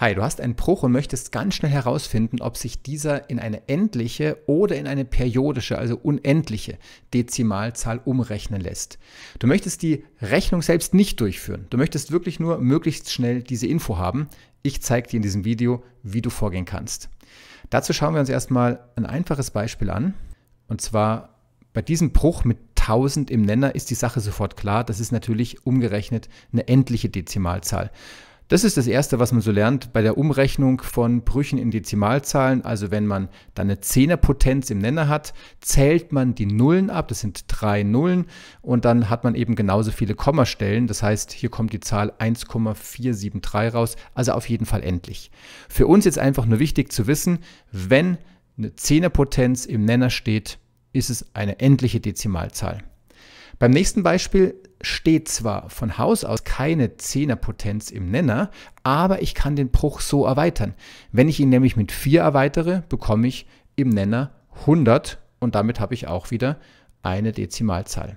Hi, du hast einen Bruch und möchtest ganz schnell herausfinden, ob sich dieser in eine endliche oder in eine periodische, also unendliche Dezimalzahl umrechnen lässt. Du möchtest die Rechnung selbst nicht durchführen. Du möchtest wirklich nur möglichst schnell diese Info haben. Ich zeige dir in diesem Video, wie du vorgehen kannst. Dazu schauen wir uns erstmal ein einfaches Beispiel an. Und zwar bei diesem Bruch mit 1000 im Nenner ist die Sache sofort klar. Das ist natürlich umgerechnet eine endliche Dezimalzahl. Das ist das Erste, was man so lernt bei der Umrechnung von Brüchen in Dezimalzahlen. Also wenn man dann eine Zehnerpotenz im Nenner hat, zählt man die Nullen ab. Das sind drei Nullen und dann hat man eben genauso viele Kommastellen. Das heißt, hier kommt die Zahl 1,473 raus. Also auf jeden Fall endlich. Für uns jetzt einfach nur wichtig zu wissen, wenn eine Zehnerpotenz im Nenner steht, ist es eine endliche Dezimalzahl. Beim nächsten Beispiel steht zwar von Haus aus keine Zehnerpotenz im Nenner, aber ich kann den Bruch so erweitern. Wenn ich ihn nämlich mit 4 erweitere, bekomme ich im Nenner 100 und damit habe ich auch wieder eine Dezimalzahl.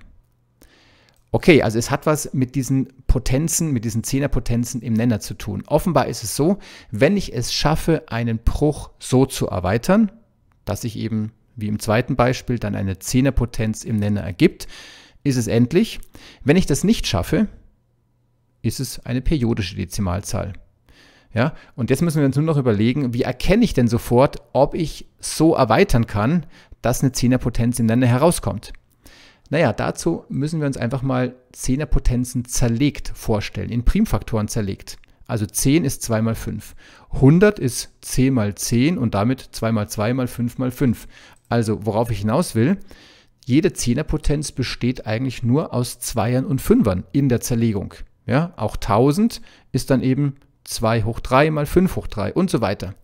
Okay, also es hat was mit diesen Potenzen, mit diesen Zehnerpotenzen im Nenner zu tun. Offenbar ist es so, wenn ich es schaffe, einen Bruch so zu erweitern, dass sich eben wie im zweiten Beispiel dann eine Zehnerpotenz im Nenner ergibt, ist es endlich. Wenn ich das nicht schaffe, ist es eine periodische Dezimalzahl. Ja, und jetzt müssen wir uns nur noch überlegen, wie erkenne ich denn sofort, ob ich so erweitern kann, dass eine Zehnerpotenz im Nenner herauskommt. Naja, dazu müssen wir uns einfach mal Zehnerpotenzen zerlegt vorstellen, in Primfaktoren zerlegt. Also 10 ist 2 mal 5. 100 ist 10 mal 10 und damit 2 mal 2 mal 5 mal 5. Also worauf ich hinaus will, jede Zehnerpotenz besteht eigentlich nur aus Zweiern und Fünfern in der Zerlegung. Ja, auch 1000 ist dann eben 2 hoch 3 mal 5 hoch 3 und so weiter.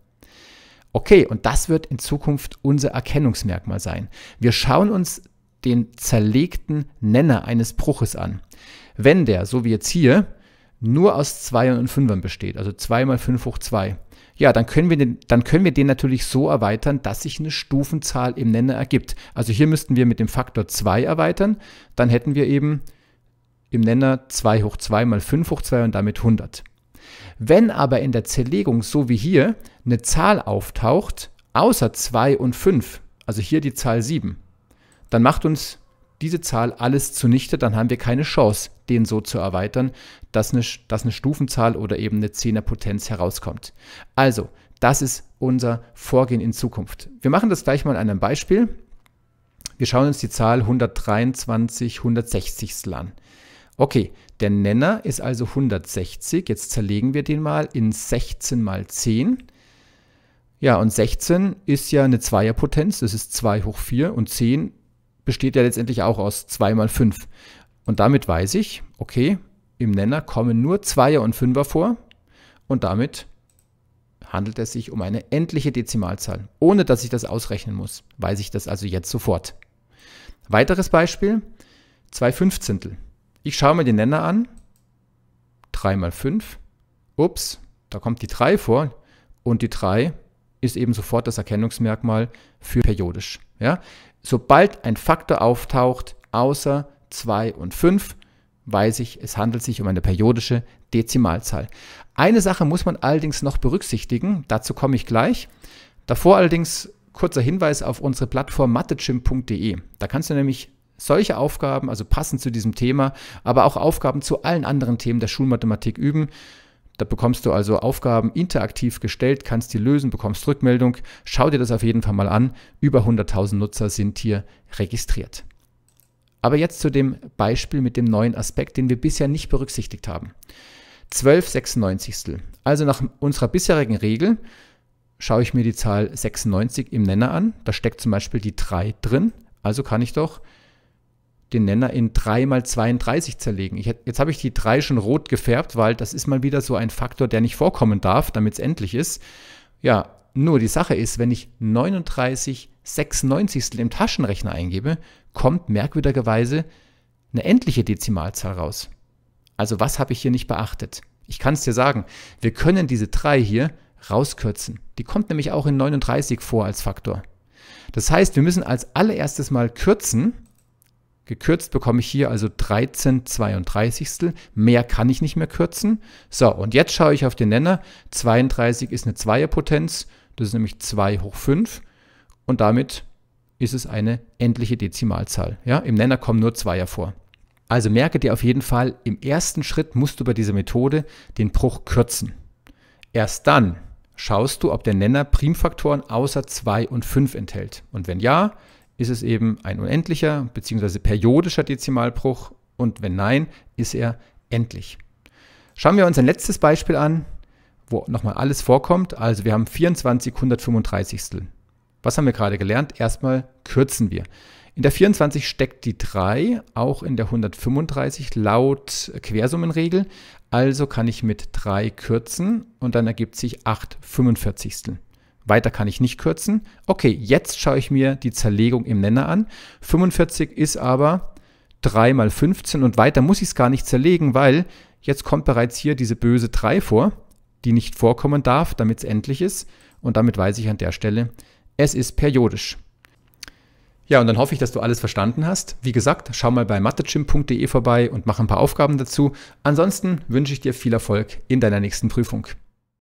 Okay, und das wird in Zukunft unser Erkennungsmerkmal sein. Wir schauen uns den zerlegten Nenner eines Bruches an. Wenn der, so wie jetzt hier, nur aus Zweiern und Fünfern besteht, also 2 mal 5 hoch 2, ja, dann können wir den, dann können wir den natürlich so erweitern, dass sich eine Stufenzahl im Nenner ergibt. Also hier müssten wir mit dem Faktor 2 erweitern, dann hätten wir eben im Nenner 2 hoch 2 mal 5 hoch 2 und damit 100. Wenn aber in der Zerlegung, so wie hier, eine Zahl auftaucht, außer 2 und 5, also hier die Zahl 7, dann macht uns diese Zahl alles zunichte, dann haben wir keine Chance, den so zu erweitern, dass eine, dass eine Stufenzahl oder eben eine 10er Potenz herauskommt. Also, das ist unser Vorgehen in Zukunft. Wir machen das gleich mal an einem Beispiel. Wir schauen uns die Zahl 123 160 an. Okay, der Nenner ist also 160. Jetzt zerlegen wir den mal in 16 mal 10. Ja, und 16 ist ja eine Zweierpotenz, das ist 2 hoch 4 und 10 besteht ja letztendlich auch aus 2 mal 5. Und damit weiß ich, okay, im Nenner kommen nur 2er und 5er vor und damit handelt es sich um eine endliche Dezimalzahl, ohne dass ich das ausrechnen muss. Weiß ich das also jetzt sofort. Weiteres Beispiel, 2 Fünfzehntel. Ich schaue mir den Nenner an, 3 mal 5, ups, da kommt die 3 vor und die 3 ist eben sofort das Erkennungsmerkmal für periodisch. Ja? Sobald ein Faktor auftaucht, außer 2 und 5, weiß ich, es handelt sich um eine periodische Dezimalzahl. Eine Sache muss man allerdings noch berücksichtigen, dazu komme ich gleich. Davor allerdings kurzer Hinweis auf unsere Plattform mathechimp.de. Da kannst du nämlich solche Aufgaben, also passend zu diesem Thema, aber auch Aufgaben zu allen anderen Themen der Schulmathematik üben. Da bekommst du also Aufgaben interaktiv gestellt, kannst die lösen, bekommst Rückmeldung. Schau dir das auf jeden Fall mal an. Über 100.000 Nutzer sind hier registriert. Aber jetzt zu dem Beispiel mit dem neuen Aspekt, den wir bisher nicht berücksichtigt haben. 12,96. Also nach unserer bisherigen Regel schaue ich mir die Zahl 96 im Nenner an. Da steckt zum Beispiel die 3 drin. Also kann ich doch den Nenner in 3 mal 32 zerlegen. Ich, jetzt habe ich die 3 schon rot gefärbt, weil das ist mal wieder so ein Faktor, der nicht vorkommen darf, damit es endlich ist. Ja, nur die Sache ist, wenn ich 39 96 im Taschenrechner eingebe, kommt merkwürdigerweise eine endliche Dezimalzahl raus. Also was habe ich hier nicht beachtet? Ich kann es dir sagen, wir können diese 3 hier rauskürzen. Die kommt nämlich auch in 39 vor als Faktor. Das heißt, wir müssen als allererstes mal kürzen Gekürzt bekomme ich hier also 13,32. Mehr kann ich nicht mehr kürzen. So, und jetzt schaue ich auf den Nenner. 32 ist eine Zweierpotenz. Das ist nämlich 2 hoch 5. Und damit ist es eine endliche Dezimalzahl. Ja, Im Nenner kommen nur Zweier vor. Also merke dir auf jeden Fall, im ersten Schritt musst du bei dieser Methode den Bruch kürzen. Erst dann schaust du, ob der Nenner Primfaktoren außer 2 und 5 enthält. Und wenn ja, ist es eben ein unendlicher bzw. periodischer Dezimalbruch und wenn nein, ist er endlich. Schauen wir uns ein letztes Beispiel an, wo nochmal alles vorkommt. Also wir haben 24 135. Was haben wir gerade gelernt? Erstmal kürzen wir. In der 24 steckt die 3, auch in der 135 laut Quersummenregel. Also kann ich mit 3 kürzen und dann ergibt sich 8 45. Weiter kann ich nicht kürzen. Okay, jetzt schaue ich mir die Zerlegung im Nenner an. 45 ist aber 3 mal 15 und weiter muss ich es gar nicht zerlegen, weil jetzt kommt bereits hier diese böse 3 vor, die nicht vorkommen darf, damit es endlich ist. Und damit weiß ich an der Stelle, es ist periodisch. Ja, und dann hoffe ich, dass du alles verstanden hast. Wie gesagt, schau mal bei mathechim.de vorbei und mach ein paar Aufgaben dazu. Ansonsten wünsche ich dir viel Erfolg in deiner nächsten Prüfung.